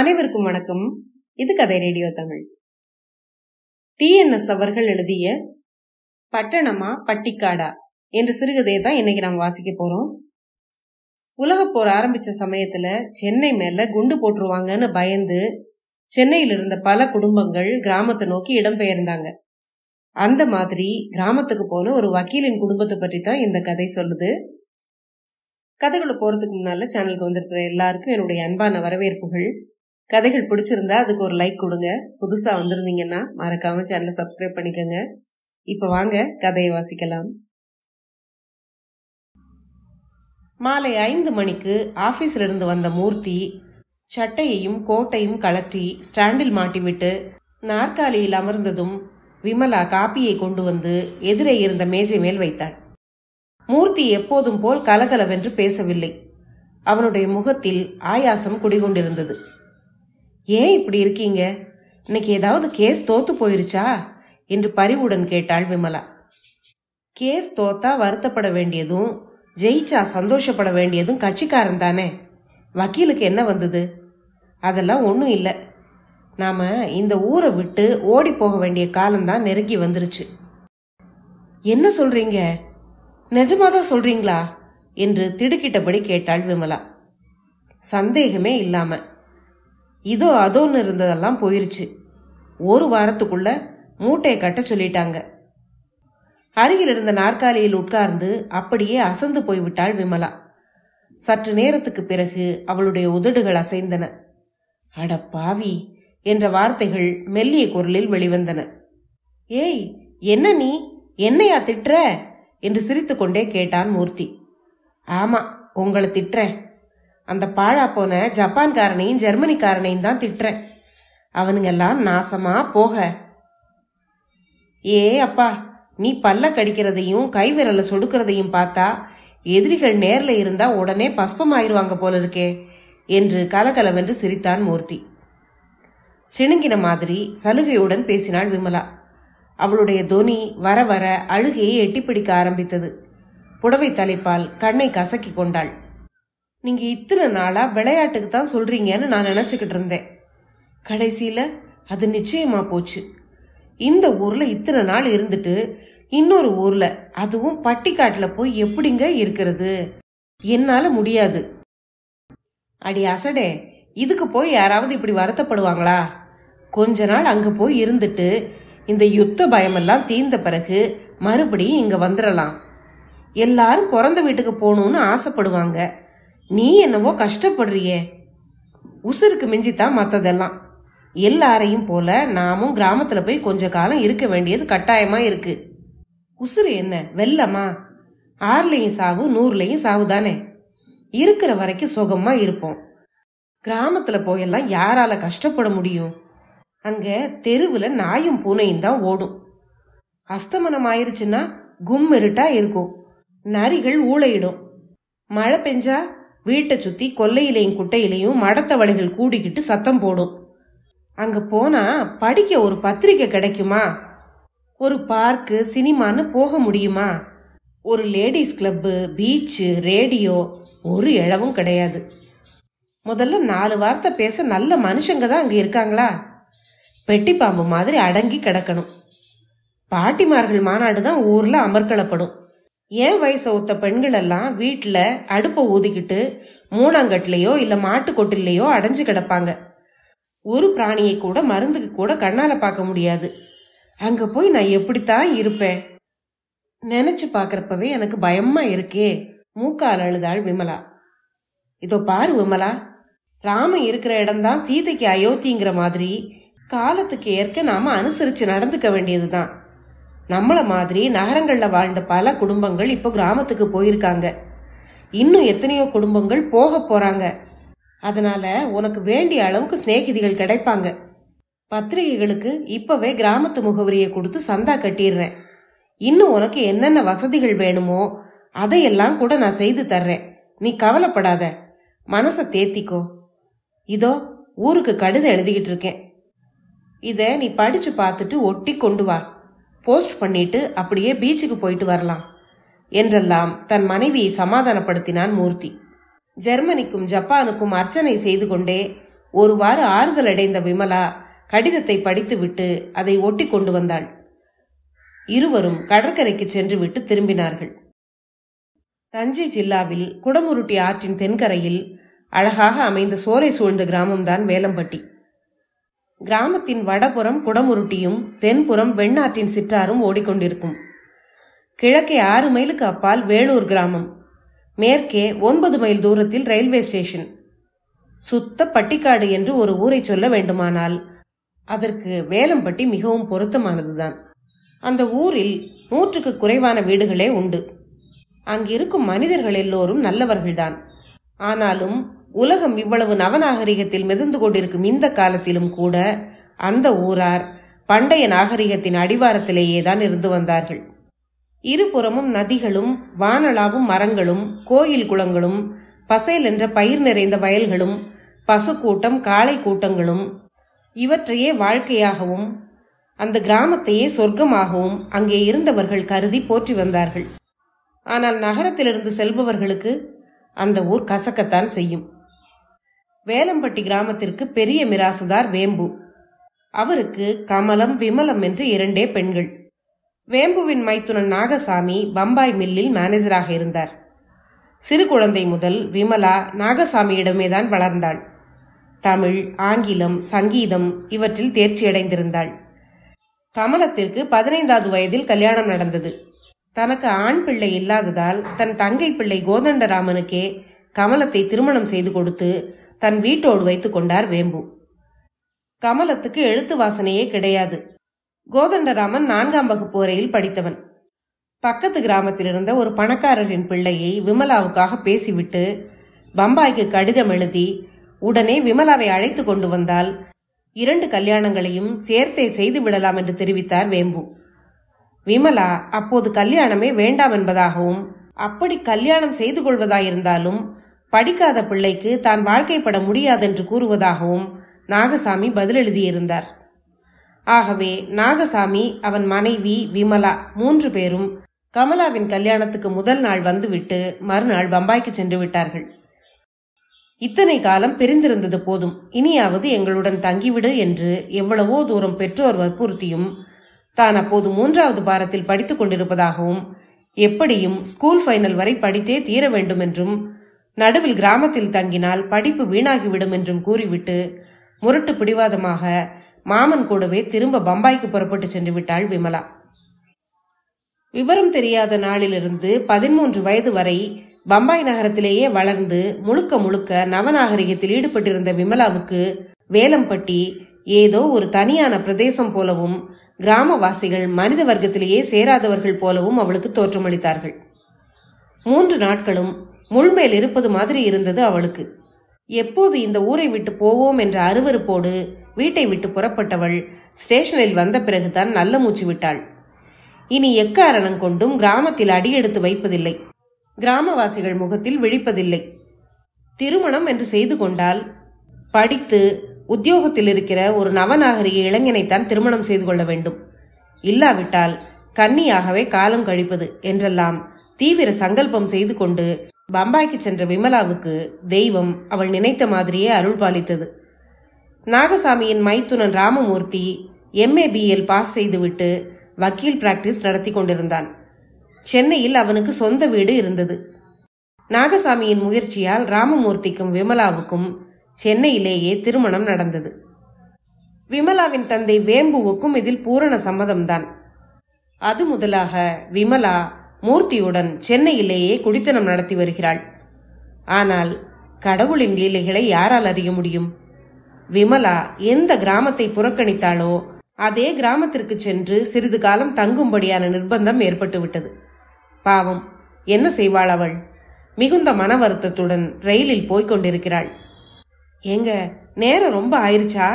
அனைவருக்கும் வணக்கம் இது கதை ரேடியோ தமிழ் டிஎன்எஸ் அவர்கள் எழுதிய பட்டணமா பட்டிக்காடா என்ற சிறுகதையை தான் இன்னைக்கு நாம் வாசிக்க போறோம் போர் ஆரம்பிச்ச சமயத்துல சென்னை மேல குண்டு போட்டுருவாங்கன்னு பயந்து சென்னையில் இருந்த பல குடும்பங்கள் கிராமத்தை நோக்கி இடம்பெயர்ந்தாங்க அந்த மாதிரி கிராமத்துக்கு போன ஒரு வக்கீலின் குடும்பத்தை பற்றி தான் இந்த கதை சொல்லுது கதைகளை போகிறதுக்கு முன்னால் சேனலுக்கு வந்திருக்கிற எல்லாருக்கும் என்னுடைய அன்பான வரவேற்புகள் கதைகள் பிடிச்சிருந்தா அதுக்கு ஒரு லைக் கொடுங்க புதுசாக வந்திருந்தீங்கன்னா மறக்காம சேனலை சப்ஸ்கிரைப் பண்ணிக்கோங்க இப்போ வாங்க கதையை வாசிக்கலாம் மாலை ஐந்து மணிக்கு ஆஃபீஸில் இருந்து வந்த மூர்த்தி சட்டையையும் கோட்டையும் கலற்றி ஸ்டாண்டில் மாட்டிவிட்டு நாற்காலியில் அமர்ந்ததும் விமலா காப்பியை கொண்டு வந்து எதிரே இருந்த மேஜை மேல் வைத்தாள் மூர்த்தி எப்போதும் போல் கலகலவென்று பேசவில்லை அவனுடைய முகத்தில் ஆயாசம் குடிகொண்டிருந்தது ஏன் இப்படி இருக்கீங்க இன்னைக்கு ஏதாவது கேஸ் தோத்து போயிருச்சா என்று பரிவுடன் கேட்டாள் விமலா கேஸ் தோத்தா வருத்தப்பட வேண்டியதும் ஜெயிச்சா சந்தோஷப்பட வேண்டியதும் கட்சிக்காரன் தானே வக்கீலுக்கு என்ன வந்தது அதெல்லாம் ஒன்றும் இல்லை நாம் இந்த ஊரை விட்டு ஓடி போக வேண்டிய காலம்தான் நெருங்கி வந்துருச்சு என்ன சொல்றீங்க நிஜமாதான் சொல்றீங்களா என்று திடுக்கிட்டபடி கேட்டாள் விமலா சந்தேகமே இல்லாமல் இதோ அதோன்னு இருந்ததெல்லாம் போயிருச்சு ஒரு வாரத்துக்குள்ள மூட்டையை கட்ட சொல்லிட்டாங்க அருகில் இருந்த நாற்காலியில் உட்கார்ந்து அப்படியே அசந்து போய்விட்டாள் விமலா சற்று நேரத்துக்கு பிறகு அவளுடைய உதடுகள் அசைந்தன அட பாவி என்ற வார்த்தைகள் மெல்லிய குரலில் வெளிவந்தன ஏய் என்ன நீ என்னையா திட்டுற என்று சிரித்துக்கொண்டே கேட்டான் மூர்த்தி ஆமா உங்களை திட்டுறேன் அந்த பாழா போன ஜப்பான்காரனையும் ஜெர்மனிக்காரனையும் தான் திட்டுறேன் அவனுங்கெல்லாம் நாசமா போக ஏ அப்பா நீ பல்ல கடிக்கிறதையும் கைவிரல சொடுக்கிறதையும் பார்த்தா எதிரிகள் நேர்ல இருந்தா உடனே பஸ்பம் ஆயிருவாங்க போல இருக்கே என்று கலகலவென்று சிரித்தான் மூர்த்தி சிணுங்கின மாதிரி சலுகையுடன் பேசினாள் விமலா அவளுடைய தொனி வர வர அழுகையை எட்டிப்பிடிக்க ஆரம்பித்தது புடவை தலைப்பால் கண்ணை கசக்கி கொண்டாள் நீங்க இத்தனை நாளா விளையாட்டுக்கு தான் சொல்றீங்கன்னு நான் நினச்சிக்கிட்டு இருந்தேன் கடைசியில அது நிச்சயமா போச்சு இந்த ஊர்ல இத்தனை நாள் இருந்துட்டு இன்னொரு ஊர்ல அதுவும் பட்டிக்காட்டுல போய் எப்படிங்க இருக்கிறது என்னால முடியாது அடி அசடே இதுக்கு போய் யாராவது இப்படி வருத்தப்படுவாங்களா கொஞ்ச நாள் அங்க போய் இருந்துட்டு இந்த யுத்த பயமெல்லாம் தீர்ந்த பிறகு மறுபடியும் இங்க வந்துடலாம் எல்லாரும் பிறந்த வீட்டுக்கு போகணும்னு ஆசைப்படுவாங்க நீ என்னவோ கஷ்டப்படுறியே உசுருக்கு மிஞ்சித்தான் மற்றதெல்லாம் எல்லாரையும் போல நாமும் கிராமத்துல போய் கொஞ்ச காலம் இருக்க வேண்டியது கட்டாயமா இருக்கு உசுறு என்ன வெள்ளமா ஆறுலையும் சாவு நூறுலையும் சாவு தானே இருக்கிற வரைக்கும் சுகமா இருப்போம் கிராமத்துல போயெல்லாம் யாரால கஷ்டப்பட முடியும் அங்க தெருவுல நாயும் பூனையும் தான் ஓடும் அஸ்தமனம் ஆயிருச்சுன்னா கும் இருட்டா இருக்கும் நரிகள் ஊழையிடும் மழை பெஞ்சா வீட்டை சுத்தி கொல்லையிலையும் குட்டையிலையும் மடத்தவளைகள் கூடிக்கிட்டு சத்தம் போடும் அங்க போனா படிக்க ஒரு பத்திரிக்கை கிடைக்குமா ஒரு பார்க்கு சினிமான்னு போக முடியுமா ஒரு லேடிஸ் கிளப்பு பீச்சு ரேடியோ ஒரு இழவும் கிடையாது முதல்ல நாலு வார்த்தை பேச நல்ல மனுஷங்க தான் அங்கே இருக்காங்களா பெட்டி பாம்பு மாதிரி அடங்கி கிடக்கணும் பாட்டிமார்கள் மாநாடு தான் ஊரில் அமர்க்களப்படும் ஏன் வயசை பெண்கள் பெண்களெல்லாம் வீட்டில் அடுப்பை ஊதிக்கிட்டு மூணாங்கட்லேயோ இல்லை கொட்டிலேயோ அடைஞ்சு கிடப்பாங்க ஒரு பிராணியை கூட மருந்துக்கு கூட கண்ணால் பார்க்க முடியாது அங்கே போய் நான் எப்படித்தான் இருப்பேன் நினச்சி பார்க்குறப்பவே எனக்கு பயமா இருக்கே மூக்கால் அழுதாள் விமலா இதோ பாரு விமலா ராம இருக்கிற இடம்தான் சீதைக்கு அயோத்திங்கிற மாதிரி காலத்துக்கு ஏற்க நாம அனுசரிச்சு நடந்துக்க வேண்டியதுதான் நம்மளை மாதிரி நகரங்களில் வாழ்ந்த பல குடும்பங்கள் இப்போ கிராமத்துக்கு போயிருக்காங்க இன்னும் எத்தனையோ குடும்பங்கள் போக போறாங்க அதனால உனக்கு வேண்டிய அளவுக்கு சிநேகிதிகள் கிடைப்பாங்க பத்திரிகைகளுக்கு இப்பவே கிராமத்து முகவரியை கொடுத்து சந்தா கட்டிடுறேன் இன்னும் உனக்கு என்னென்ன வசதிகள் வேணுமோ அதையெல்லாம் கூட நான் செய்து தர்றேன் நீ கவலைப்படாத மனசை தேத்திக்கோ இதோ ஊருக்கு கடிதம் எழுதிக்கிட்டு இருக்கேன் இதை நீ படிச்சு பார்த்துட்டு ஒட்டி கொண்டு வா போஸ்ட் பண்ணிட்டு அப்படியே பீச்சுக்கு போயிட்டு வரலாம் என்றெல்லாம் தன் மனைவியை சமாதானப்படுத்தினான் மூர்த்தி ஜெர்மனிக்கும் ஜப்பானுக்கும் அர்ச்சனை செய்து கொண்டே ஒருவாறு ஆறுதல் அடைந்த விமலா கடிதத்தை படித்துவிட்டு அதை ஒட்டி கொண்டு வந்தாள் இருவரும் கடற்கரைக்கு சென்றுவிட்டு திரும்பினார்கள் தஞ்சை ஜில்லாவில் குடமுருட்டி ஆற்றின் தென்கரையில் அழகாக அமைந்த சோலை சூழ்ந்த கிராமம்தான் வேலம்பட்டி கிராமத்தின் வடபுறம் குடமுருட்டியும் தென்புறம் வெண்ணாற்றின் சிற்றாரும் ஓடிக்கொண்டிருக்கும் கிழக்கே ஆறு மைலுக்கு அப்பால் வேலூர் கிராமம் மேற்கே ஒன்பது மைல் தூரத்தில் ரயில்வே ஸ்டேஷன் சுத்த பட்டிக்காடு என்று ஒரு ஊரை சொல்ல வேண்டுமானால் அதற்கு வேலம்பட்டி மிகவும் பொருத்தமானதுதான் அந்த ஊரில் நூற்றுக்கு குறைவான வீடுகளே உண்டு அங்கிருக்கும் மனிதர்கள் எல்லோரும் நல்லவர்கள்தான் ஆனாலும் உலகம் இவ்வளவு நவநாகரிகத்தில் மிதந்து கொண்டிருக்கும் இந்த காலத்திலும் கூட அந்த ஊரார் பண்டைய நாகரிகத்தின் அடிவாரத்திலேயே தான் இருந்து வந்தார்கள் இருபுறமும் நதிகளும் வானளாவும் மரங்களும் கோயில் குளங்களும் பசையல் என்ற பயிர் நிறைந்த வயல்களும் பசுக்கூட்டம் காளை கூட்டங்களும் இவற்றையே வாழ்க்கையாகவும் அந்த கிராமத்தையே சொர்க்கமாகவும் அங்கே இருந்தவர்கள் கருதி போற்றி வந்தார்கள் ஆனால் நகரத்திலிருந்து செல்பவர்களுக்கு அந்த ஊர் கசக்கத்தான் செய்யும் வேலம்பட்டி கிராமத்திற்கு பெரிய மிராசுதார் வேம்பு அவருக்கு கமலம் விமலம் என்று இரண்டே பெண்கள் வேம்புவின் மைத்துனன் நாகசாமி பம்பாய் மில்லில் மேனேஜராக இருந்தார் சிறு குழந்தை முதல் விமலா நாகசாமியிடமே தான் வளர்ந்தாள் தமிழ் ஆங்கிலம் சங்கீதம் இவற்றில் தேர்ச்சியடைந்திருந்தாள் கமலத்திற்கு பதினைந்தாவது வயதில் கல்யாணம் நடந்தது தனக்கு ஆண் பிள்ளை இல்லாததால் தன் தங்கை பிள்ளை கோதண்டராமனுக்கே கமலத்தை திருமணம் செய்து கொடுத்து தன் வீட்டோடு வைத்துக் கொண்டார் வேம்பு கமலத்துக்கு எழுத்து வாசனையே கிடையாது கோதண்டராமன் நான்காம் வகுப்பு வரையில் படித்தவன் பக்கத்து கிராமத்தில் இருந்த ஒரு பணக்காரரின் பிள்ளையை விமலாவுக்காக பேசிவிட்டு பம்பாய்க்கு கடிதம் எழுதி உடனே விமலாவை அழைத்து கொண்டு வந்தால் இரண்டு கல்யாணங்களையும் சேர்த்தே செய்து விடலாம் என்று தெரிவித்தார் வேம்பு விமலா அப்போது கல்யாணமே வேண்டாம் என்பதாகவும் அப்படி கல்யாணம் செய்து கொள்வதாயிருந்தாலும் படிக்காத பிள்ளைக்கு தான் வாழ்க்கைப்பட முடியாதென்று கூறுவதாகவும் நாகசாமி பதில் எழுதியிருந்தார் ஆகவே நாகசாமி அவன் மனைவி விமலா மூன்று பேரும் கமலாவின் கல்யாணத்துக்கு முதல் நாள் வந்துவிட்டு மறுநாள் பம்பாய்க்கு சென்று விட்டார்கள் இத்தனை காலம் பிரிந்திருந்தது போதும் இனியாவது எங்களுடன் தங்கிவிடு என்று எவ்வளவோ தூரம் பெற்றோர் வற்புறுத்தியும் தான் அப்போது மூன்றாவது பாரத்தில் படித்துக் கொண்டிருப்பதாகவும் எப்படியும் ஸ்கூல் ஃபைனல் வரை படித்தே தீர வேண்டும் என்றும் நடுவில் கிராமத்தில் தங்கினால் படிப்பு வீணாகிவிடும் என்றும் கூறிவிட்டு முரட்டு பிடிவாதமாக மாமன் கூடவே திரும்ப பம்பாய்க்கு புறப்பட்டு சென்று விட்டாள் விமலா விவரம் தெரியாத நாளிலிருந்து பதிமூன்று வயது வரை பம்பாய் நகரத்திலேயே வளர்ந்து முழுக்க முழுக்க நவநாகரிகத்தில் ஈடுபட்டிருந்த விமலாவுக்கு வேலம்பட்டி ஏதோ ஒரு தனியான பிரதேசம் போலவும் கிராமவாசிகள் மனித வர்க்கத்திலேயே சேராதவர்கள் போலவும் அவளுக்கு தோற்றமளித்தார்கள் மூன்று நாட்களும் முள்மேல் இருப்பது மாதிரி இருந்தது அவளுக்கு எப்போது இந்த ஊரை விட்டு போவோம் என்ற அருவறுப்போடு வீட்டை விட்டு புறப்பட்டவள் ஸ்டேஷனில் வந்த பிறகுதான் நல்ல மூச்சு விட்டாள் இனி எக்காரணம் கொண்டும் கிராமத்தில் அடியெடுத்து வைப்பதில்லை கிராமவாசிகள் முகத்தில் விழிப்பதில்லை திருமணம் என்று செய்து கொண்டால் படித்து உத்தியோகத்தில் இருக்கிற ஒரு நவநாகரிக இளைஞனைத்தான் திருமணம் செய்து கொள்ள வேண்டும் இல்லாவிட்டால் கன்னியாகவே காலம் கழிப்பது என்றெல்லாம் தீவிர சங்கல்பம் செய்து கொண்டு பம்பாய்க்கு சென்ற விமலாவுக்கு தெய்வம் அவள் நினைத்த மாதிரியே அருள் பாலித்தது நாகசாமியின் மைத்துனன் ராமமூர்த்தி எம்ஏ பிஎல் பாஸ் செய்துவிட்டு வக்கீல் பிராக்டிஸ் நடத்தி கொண்டிருந்தான் சென்னையில் அவனுக்கு சொந்த வீடு இருந்தது நாகசாமியின் முயற்சியால் ராமமூர்த்திக்கும் விமலாவுக்கும் சென்னையிலேயே திருமணம் நடந்தது விமலாவின் தந்தை வேம்புவுக்கும் இதில் பூரண சம்மதம்தான் அது முதலாக விமலா மூர்த்தியுடன் சென்னையிலேயே குடித்தனம் நடத்தி வருகிறாள் ஆனால் கடவுளின் லீலைகளை யாரால் அறிய முடியும் விமலா எந்த கிராமத்தை புறக்கணித்தாளோ அதே கிராமத்திற்கு சென்று சிறிது காலம் தங்கும்படியான நிர்பந்தம் ஏற்பட்டுவிட்டது பாவம் என்ன செய்வாள் அவள் மிகுந்த மன வருத்தத்துடன் ரயிலில் போய்க் கொண்டிருக்கிறாள் எங்க நேரம் ரொம்ப ஆயிருச்சா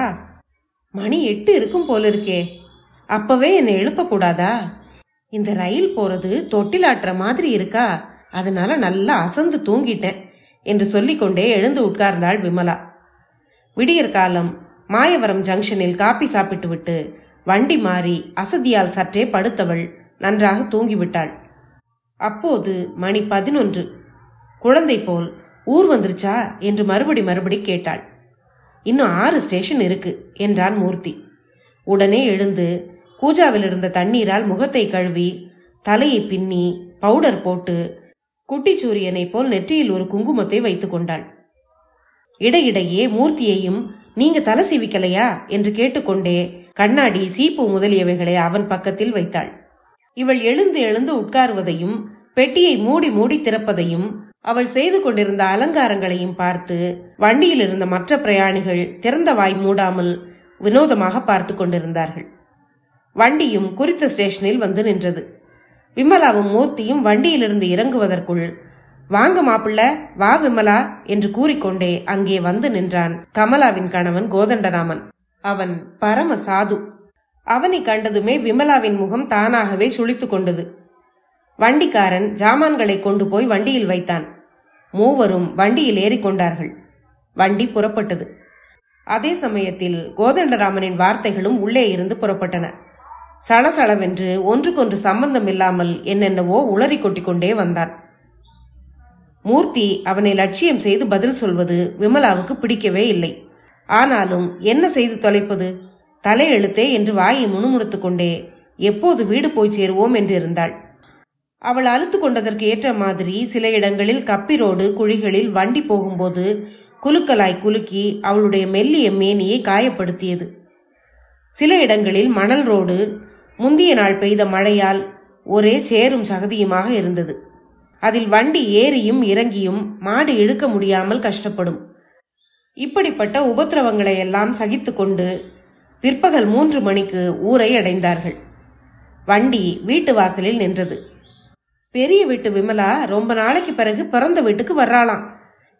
மணி எட்டு இருக்கும் போல இருக்கே அப்பவே என்னை எழுப்பக்கூடாதா இந்த ரயில் போறது தொட்டிலாட்டுற மாதிரி இருக்கா அதனால நல்லா அசந்து தூங்கிட்டேன் என்று சொல்லிக்கொண்டே எழுந்து உட்கார்ந்தாள் விமலா விடியற் காலம் மாயவரம் ஜங்ஷனில் காப்பி சாப்பிட்டுவிட்டு வண்டி மாறி அசதியால் சற்றே படுத்தவள் நன்றாக தூங்கிவிட்டாள் அப்போது மணி பதினொன்று குழந்தை போல் ஊர் வந்துருச்சா என்று மறுபடி மறுபடி கேட்டாள் இன்னும் ஆறு ஸ்டேஷன் இருக்கு என்றான் மூர்த்தி உடனே எழுந்து கூஜாவில் இருந்த தண்ணீரால் முகத்தை கழுவி தலையை பின்னி பவுடர் போட்டு குட்டிச்சூரியனை போல் நெற்றியில் ஒரு குங்குமத்தை வைத்துக் கொண்டாள் இடையிடையே மூர்த்தியையும் நீங்க தலை சீவிக்கலையா என்று கேட்டுக்கொண்டே கண்ணாடி சீப்பு முதலியவைகளை அவன் பக்கத்தில் வைத்தாள் இவள் எழுந்து எழுந்து உட்காருவதையும் பெட்டியை மூடி மூடி திறப்பதையும் அவள் செய்து கொண்டிருந்த அலங்காரங்களையும் பார்த்து வண்டியில் இருந்த மற்ற பிரயாணிகள் திறந்த வாய் மூடாமல் வினோதமாக பார்த்து கொண்டிருந்தார்கள் வண்டியும் குறித்த ஸ்டேஷனில் வந்து நின்றது விமலாவும் மூர்த்தியும் வண்டியிலிருந்து இறங்குவதற்குள் வாங்க மாப்பிள்ள வா விமலா என்று கூறிக்கொண்டே அங்கே வந்து நின்றான் கமலாவின் கணவன் கோதண்டராமன் அவன் பரம சாது அவனை கண்டதுமே விமலாவின் முகம் தானாகவே சுழித்துக் கொண்டது வண்டிக்காரன் ஜாமான்களை கொண்டு போய் வண்டியில் வைத்தான் மூவரும் வண்டியில் ஏறிக்கொண்டார்கள் வண்டி புறப்பட்டது அதே சமயத்தில் கோதண்டராமனின் வார்த்தைகளும் உள்ளே இருந்து புறப்பட்டன சளசளவென்று ஒன்றுக்கொன்று சம்பந்தம் இல்லாமல் என்னென்னவோ உளறி கொட்டிக்கொண்டே வந்தான் மூர்த்தி அவனை லட்சியம் செய்து பதில் சொல்வது விமலாவுக்கு பிடிக்கவே இல்லை ஆனாலும் என்ன செய்து தொலைப்பது தலையெழுத்தே என்று வாயை முணுமுணுத்துக் கொண்டே எப்போது வீடு போய் சேருவோம் என்றிருந்தாள் அவள் அழுத்து கொண்டதற்கு ஏற்ற மாதிரி சில இடங்களில் கப்பிரோடு குழிகளில் வண்டி போகும்போது குலுக்கலாய் குலுக்கி அவளுடைய மெல்லிய மேனியை காயப்படுத்தியது சில இடங்களில் மணல் ரோடு முந்திய நாள் பெய்த மழையால் ஒரே சேரும் சகதியுமாக இருந்தது அதில் வண்டி ஏறியும் இறங்கியும் மாடு இழுக்க முடியாமல் கஷ்டப்படும் இப்படிப்பட்ட உபத்திரவங்களை எல்லாம் சகித்து கொண்டு பிற்பகல் மூன்று மணிக்கு ஊரை அடைந்தார்கள் வண்டி வீட்டு வாசலில் நின்றது பெரிய வீட்டு விமலா ரொம்ப நாளைக்கு பிறகு பிறந்த வீட்டுக்கு வர்றாளாம்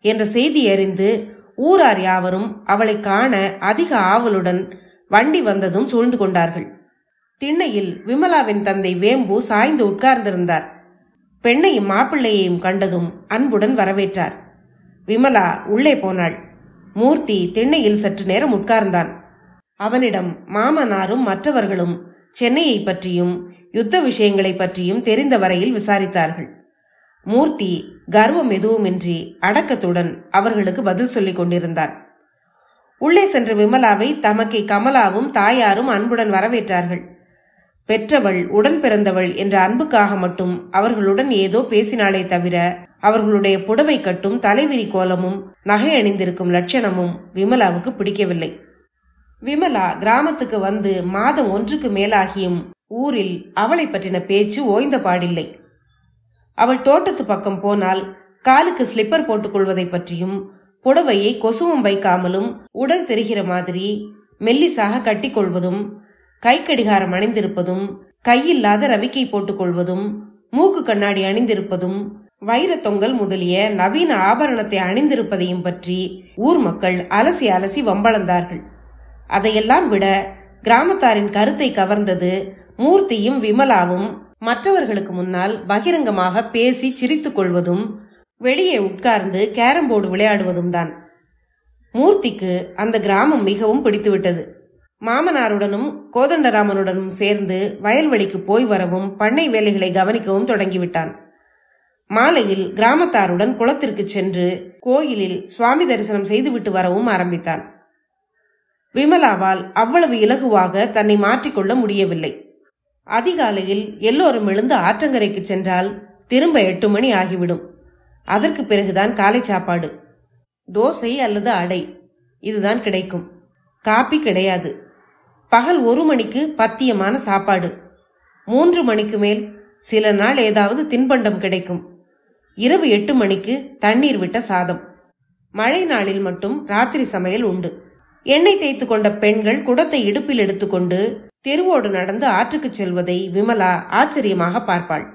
என்ற செய்தி அறிந்து ஊரார் யாவரும் அவளை காண அதிக ஆவலுடன் வண்டி வந்ததும் சூழ்ந்து கொண்டார்கள் திண்ணையில் விமலாவின் தந்தை வேம்பு சாய்ந்து உட்கார்ந்திருந்தார் பெண்ணையும் மாப்பிள்ளையையும் கண்டதும் அன்புடன் வரவேற்றார் விமலா உள்ளே போனாள் மூர்த்தி திண்ணையில் சற்று நேரம் உட்கார்ந்தான் அவனிடம் மாமனாரும் மற்றவர்களும் சென்னையை பற்றியும் யுத்த விஷயங்களை பற்றியும் தெரிந்த வரையில் விசாரித்தார்கள் மூர்த்தி கர்வம் எதுவுமின்றி அடக்கத்துடன் அவர்களுக்கு பதில் சொல்லிக் கொண்டிருந்தார் உள்ளே சென்ற விமலாவை தமக்கை கமலாவும் தாயாரும் அன்புடன் வரவேற்றார்கள் பெற்றவள் உடன் பிறந்தவள் என்ற அன்புக்காக மட்டும் அவர்களுடன் ஏதோ பேசினாலே தவிர அவர்களுடைய புடவை கட்டும் தலைவிரி கோலமும் நகை அணிந்திருக்கும் லட்சணமும் விமலாவுக்கு பிடிக்கவில்லை விமலா கிராமத்துக்கு வந்து மாதம் ஒன்றுக்கு மேலாகியும் ஊரில் அவளை பற்றின பேச்சு ஓய்ந்த பாடில்லை அவள் தோட்டத்து பக்கம் போனால் காலுக்கு ஸ்லிப்பர் கொள்வதை பற்றியும் புடவையை கொசுவும் வைக்காமலும் உடல் தெரிகிற மாதிரி மெல்லிசாக கட்டிக்கொள்வதும் கை கடிகாரம் அணிந்திருப்பதும் கையில்லாத ரவிக்கை போட்டுக்கொள்வதும் மூக்கு கண்ணாடி அணிந்திருப்பதும் வைர தொங்கல் முதலிய நவீன ஆபரணத்தை அணிந்திருப்பதையும் பற்றி ஊர் மக்கள் அலசி அலசி வம்பளந்தார்கள் அதையெல்லாம் விட கிராமத்தாரின் கருத்தை கவர்ந்தது மூர்த்தியும் விமலாவும் மற்றவர்களுக்கு முன்னால் பகிரங்கமாக பேசி சிரித்துக் கொள்வதும் வெளியே உட்கார்ந்து கேரம் போர்டு விளையாடுவதும் தான் மூர்த்திக்கு அந்த கிராமம் மிகவும் பிடித்துவிட்டது மாமனாருடனும் கோதண்டராமனுடனும் சேர்ந்து வயல்வெளிக்கு போய் வரவும் பண்ணை வேலைகளை கவனிக்கவும் தொடங்கிவிட்டான் மாலையில் கிராமத்தாருடன் குளத்திற்கு சென்று கோயிலில் சுவாமி தரிசனம் செய்துவிட்டு வரவும் ஆரம்பித்தான் விமலாவால் அவ்வளவு இலகுவாக தன்னை மாற்றிக்கொள்ள முடியவில்லை அதிகாலையில் எல்லோரும் எழுந்து ஆற்றங்கரைக்கு சென்றால் திரும்ப எட்டு மணி ஆகிவிடும் அதற்கு பிறகுதான் காலை சாப்பாடு தோசை அல்லது அடை இதுதான் கிடைக்கும் காப்பி கிடையாது பகல் ஒரு மணிக்கு பத்தியமான சாப்பாடு மூன்று மணிக்கு மேல் சில நாள் ஏதாவது தின்பண்டம் கிடைக்கும் இரவு எட்டு மணிக்கு தண்ணீர் விட்ட சாதம் மழை நாளில் மட்டும் ராத்திரி சமையல் உண்டு எண்ணெய் தேய்த்து கொண்ட பெண்கள் குடத்தை இடுப்பில் எடுத்துக்கொண்டு தெருவோடு நடந்து ஆற்றுக்கு செல்வதை விமலா ஆச்சரியமாக பார்ப்பாள்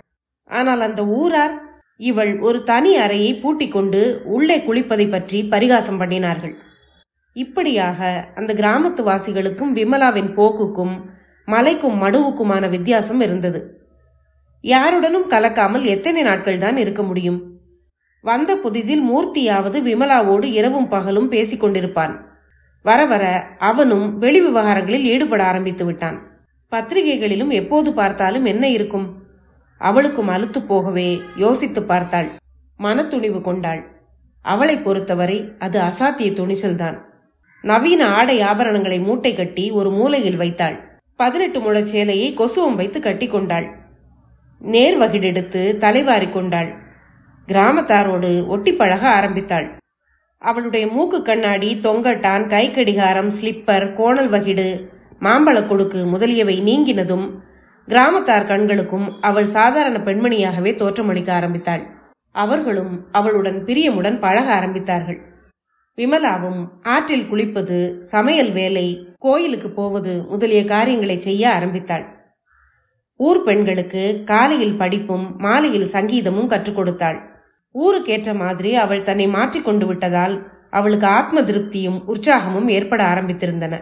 ஆனால் அந்த ஊரார் இவள் ஒரு தனி அறையை பூட்டிக்கொண்டு உள்ளே குளிப்பதை பற்றி பரிகாசம் பண்ணினார்கள் இப்படியாக அந்த கிராமத்து வாசிகளுக்கும் விமலாவின் போக்குக்கும் மலைக்கும் மடுவுக்குமான வித்தியாசம் இருந்தது யாருடனும் கலக்காமல் எத்தனை நாட்கள் தான் இருக்க முடியும் வந்த புதிதில் மூர்த்தியாவது விமலாவோடு இரவும் பகலும் பேசிக் கொண்டிருப்பான் வர வர அவனும் வெளி விவகாரங்களில் ஈடுபட ஆரம்பித்து விட்டான் பத்திரிகைகளிலும் எப்போது பார்த்தாலும் என்ன இருக்கும் அவளுக்கும் அலுத்து போகவே யோசித்து பார்த்தாள் மனத்துணிவு கொண்டாள் அவளை பொறுத்தவரை அது அசாத்திய துணிச்சல்தான் நவீன ஆடை ஆபரணங்களை மூட்டை கட்டி ஒரு மூலையில் வைத்தாள் பதினெட்டு முழ சேலையை கொசுவம் வைத்து கட்டி கொண்டாள் நேர்வகிடெடுத்து தலைவாரி கொண்டாள் கிராமத்தாரோடு ஒட்டி பழக ஆரம்பித்தாள் அவளுடைய மூக்கு கண்ணாடி தொங்கட்டான் கைக்கடிகாரம் ஸ்லிப்பர் கோணல் வகிடு மாம்பழ கொடுக்கு முதலியவை நீங்கினதும் கிராமத்தார் கண்களுக்கும் அவள் சாதாரண பெண்மணியாகவே தோற்றமளிக்க ஆரம்பித்தாள் அவர்களும் அவளுடன் பிரியமுடன் பழக ஆரம்பித்தார்கள் விமலாவும் ஆற்றில் குளிப்பது சமையல் வேலை கோயிலுக்கு போவது முதலிய காரியங்களை செய்ய ஆரம்பித்தாள் ஊர் பெண்களுக்கு காலையில் படிப்பும் மாலையில் சங்கீதமும் கற்றுக் கொடுத்தாள் ஊருக்கேற்ற மாதிரி அவள் தன்னை மாற்றிக் கொண்டு விட்டதால் அவளுக்கு ஆத்ம திருப்தியும் உற்சாகமும் ஏற்பட ஆரம்பித்திருந்தன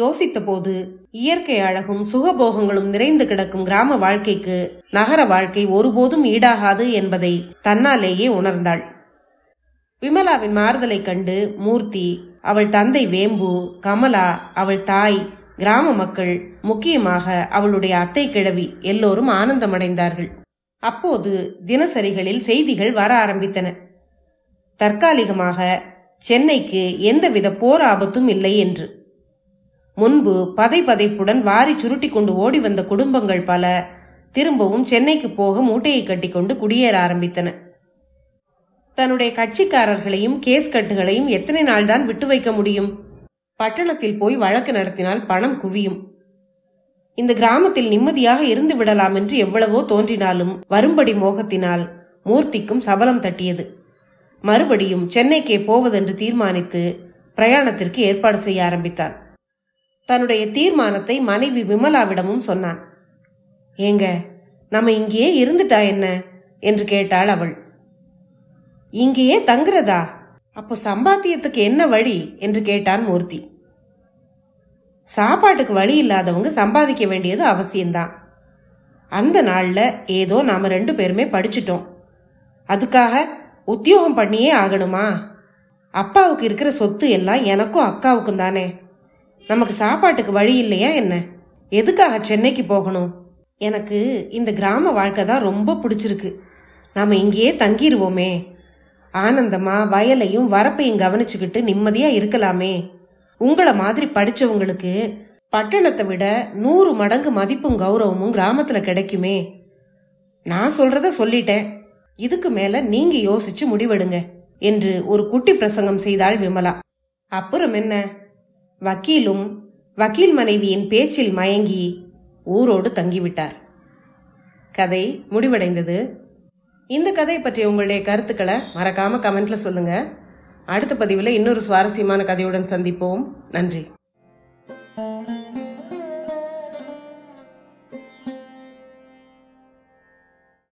யோசித்தபோது இயற்கை அழகும் சுகபோகங்களும் நிறைந்து கிடக்கும் கிராம வாழ்க்கைக்கு நகர வாழ்க்கை ஒருபோதும் ஈடாகாது என்பதை தன்னாலேயே உணர்ந்தாள் விமலாவின் மாறுதலை கண்டு மூர்த்தி அவள் தந்தை வேம்பு கமலா அவள் தாய் கிராம மக்கள் முக்கியமாக அவளுடைய அத்தை கிழவி எல்லோரும் ஆனந்தமடைந்தார்கள் அப்போது தினசரிகளில் செய்திகள் வர ஆரம்பித்தன தற்காலிகமாக சென்னைக்கு எந்தவித போர் ஆபத்தும் இல்லை என்று முன்பு பதை பதைப்புடன் வாரி சுருட்டி கொண்டு ஓடி வந்த குடும்பங்கள் பல திரும்பவும் சென்னைக்கு போக மூட்டையை கட்டிக்கொண்டு குடியேற ஆரம்பித்தன தன்னுடைய கட்சிக்காரர்களையும் கேஸ் கட்டுகளையும் எத்தனை நாள் தான் விட்டு வைக்க முடியும் பட்டணத்தில் போய் வழக்கு நடத்தினால் பணம் குவியும் இந்த கிராமத்தில் நிம்மதியாக இருந்து விடலாம் என்று எவ்வளவோ தோன்றினாலும் வரும்படி மோகத்தினால் மூர்த்திக்கும் சபலம் தட்டியது மறுபடியும் சென்னைக்கே போவதென்று தீர்மானித்து பிரயாணத்திற்கு ஏற்பாடு செய்ய ஆரம்பித்தார் தன்னுடைய தீர்மானத்தை மனைவி விமலாவிடமும் சொன்னான் ஏங்க நம்ம இங்கேயே இருந்துட்டா என்ன என்று கேட்டாள் அவள் இங்கேயே தங்குறதா அப்போ சம்பாத்தியத்துக்கு என்ன வழி என்று கேட்டான் மூர்த்தி சாப்பாட்டுக்கு வழி இல்லாதவங்க சம்பாதிக்க வேண்டியது அவசியம்தான் அந்த நாளில் ஏதோ நாம் ரெண்டு பேருமே படிச்சிட்டோம் அதுக்காக உத்தியோகம் பண்ணியே ஆகணுமா அப்பாவுக்கு இருக்கிற சொத்து எல்லாம் எனக்கும் அக்காவுக்கும் தானே நமக்கு சாப்பாட்டுக்கு வழி இல்லையா என்ன எதுக்காக சென்னைக்கு போகணும் எனக்கு இந்த கிராம வாழ்க்கை தான் ரொம்ப பிடிச்சிருக்கு நாம் இங்கேயே தங்கிடுவோமே ஆனந்தமாக வயலையும் வரப்பையும் கவனிச்சுக்கிட்டு நிம்மதியாக இருக்கலாமே உங்களை மாதிரி படிச்சவங்களுக்கு பட்டணத்தை விட நூறு மடங்கு மதிப்பும் கௌரவமும் கிராமத்தில் கிடைக்குமே நான் சொல்கிறத சொல்லிட்டேன் இதுக்கு மேலே நீங்கள் யோசிச்சு முடிவெடுங்க என்று ஒரு குட்டி பிரசங்கம் செய்தாள் விமலா அப்புறம் என்ன வக்கீலும் வக்கீல் மனைவியின் பேச்சில் மயங்கி ஊரோடு தங்கிவிட்டார் கதை முடிவடைந்தது இந்த கதை பற்றிய உங்களுடைய கருத்துக்களை மறக்காம கமெண்ட்ல சொல்லுங்க அடுத்த பதிவில் இன்னொரு சுவாரஸ்யமான கதையுடன் சந்திப்போம் நன்றி